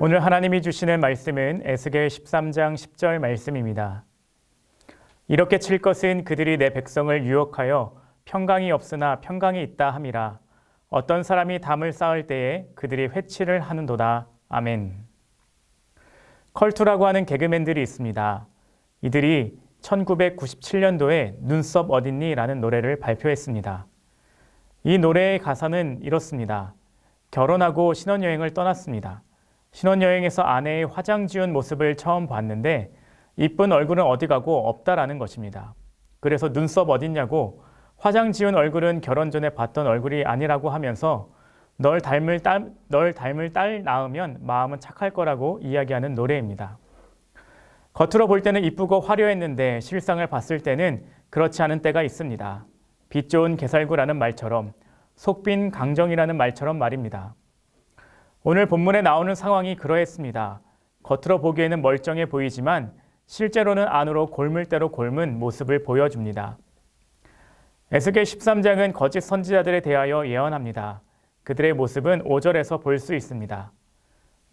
오늘 하나님이 주시는 말씀은 에스겔 13장 10절 말씀입니다. 이렇게 칠 것은 그들이 내 백성을 유혹하여 평강이 없으나 평강이 있다 함이라. 어떤 사람이 담을 쌓을 때에 그들이 회치를 하는도다. 아멘. 컬투라고 하는 개그맨들이 있습니다. 이들이 1997년도에 눈썹 어딨니? 라는 노래를 발표했습니다. 이 노래의 가사는 이렇습니다. 결혼하고 신혼여행을 떠났습니다. 신혼여행에서 아내의 화장 지운 모습을 처음 봤는데 이쁜 얼굴은 어디 가고 없다라는 것입니다. 그래서 눈썹 어딨냐고 화장 지운 얼굴은 결혼 전에 봤던 얼굴이 아니라고 하면서 널 닮을 딸, 널 닮을 딸 낳으면 마음은 착할 거라고 이야기하는 노래입니다. 겉으로 볼 때는 이쁘고 화려했는데 실상을 봤을 때는 그렇지 않은 때가 있습니다. 빛 좋은 개살구라는 말처럼 속빈 강정이라는 말처럼 말입니다. 오늘 본문에 나오는 상황이 그러했습니다. 겉으로 보기에는 멀쩡해 보이지만 실제로는 안으로 골물대로 골문 모습을 보여줍니다. 에스겔 13장은 거짓 선지자들에 대하여 예언합니다. 그들의 모습은 5절에서 볼 수 있습니다.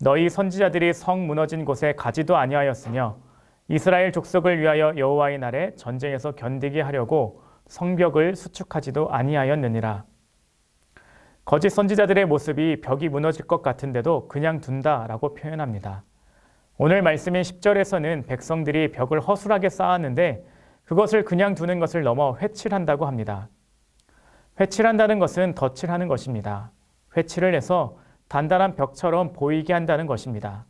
너희 선지자들이 성 무너진 곳에 가지도 아니하였으며 이스라엘 족속을 위하여 여호와의 날에 전쟁에서 견디게 하려고 성벽을 수축하지도 아니하였느니라. 거짓 선지자들의 모습이 벽이 무너질 것 같은데도 그냥 둔다라고 표현합니다. 오늘 말씀인 10절에서는 백성들이 벽을 허술하게 쌓았는데 그것을 그냥 두는 것을 넘어 회칠한다고 합니다. 회칠한다는 것은 덧칠하는 것입니다. 회칠을 해서 단단한 벽처럼 보이게 한다는 것입니다.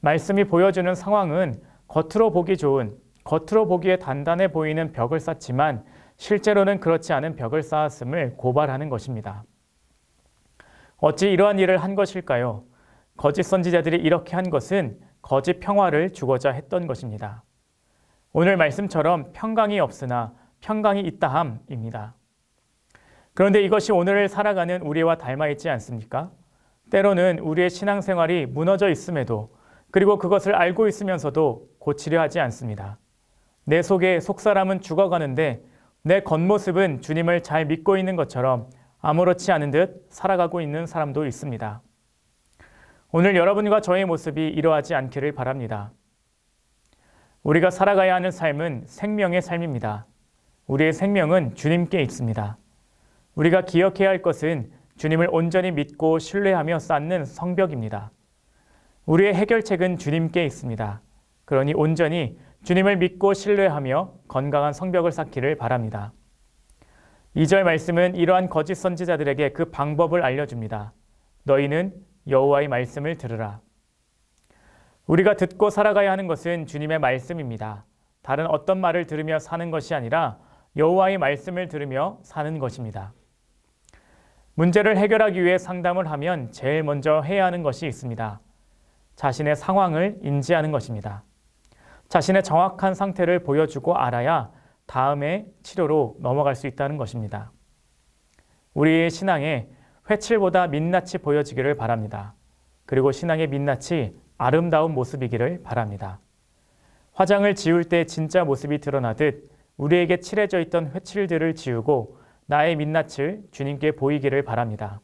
말씀이 보여주는 상황은 겉으로 보기 좋은, 겉으로 보기에 단단해 보이는 벽을 쌓지만 실제로는 그렇지 않은 벽을 쌓았음을 고발하는 것입니다. 어찌 이러한 일을 한 것일까요? 거짓 선지자들이 이렇게 한 것은 거짓 평화를 주고자 했던 것입니다. 오늘 말씀처럼 평강이 없으나 평강이 있다함입니다. 그런데 이것이 오늘을 살아가는 우리와 닮아 있지 않습니까? 때로는 우리의 신앙생활이 무너져 있음에도 그리고 그것을 알고 있으면서도 고치려 하지 않습니다. 내 속에 속사람은 죽어가는데 내 겉모습은 주님을 잘 믿고 있는 것처럼 아무렇지 않은 듯 살아가고 있는 사람도 있습니다. 오늘 여러분과 저의 모습이 이러하지 않기를 바랍니다. 우리가 살아가야 하는 삶은 생명의 삶입니다. 우리의 생명은 주님께 있습니다. 우리가 기억해야 할 것은 주님을 온전히 믿고 신뢰하며 쌓는 성벽입니다. 우리의 해결책은 주님께 있습니다. 그러니 온전히 주님을 믿고 신뢰하며 건강한 성벽을 쌓기를 바랍니다. 2절 말씀은 이러한 거짓 선지자들에게 그 방법을 알려줍니다. 너희는 여호와의 말씀을 들으라. 우리가 듣고 살아가야 하는 것은 주님의 말씀입니다. 다른 어떤 말을 들으며 사는 것이 아니라 여호와의 말씀을 들으며 사는 것입니다. 문제를 해결하기 위해 상담을 하면 제일 먼저 해야 하는 것이 있습니다. 자신의 상황을 인지하는 것입니다. 자신의 정확한 상태를 보여주고 알아야 다음의 치료로 넘어갈 수 있다는 것입니다. 우리의 신앙에 회칠보다 민낯이 보여지기를 바랍니다. 그리고 신앙의 민낯이 아름다운 모습이기를 바랍니다. 화장을 지울 때 진짜 모습이 드러나듯 우리에게 칠해져 있던 회칠들을 지우고 나의 민낯을 주님께 보이기를 바랍니다.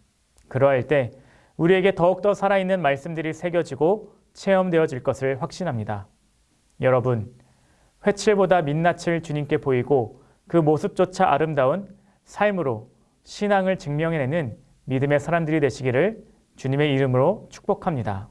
그러할 때 우리에게 더욱더 살아있는 말씀들이 새겨지고 체험되어질 것을 확신합니다. 여러분, 회칠보다 민낯을 주님께 보이고 그 모습조차 아름다운 삶으로 신앙을 증명해내는 믿음의 사람들이 되시기를 주님의 이름으로 축복합니다.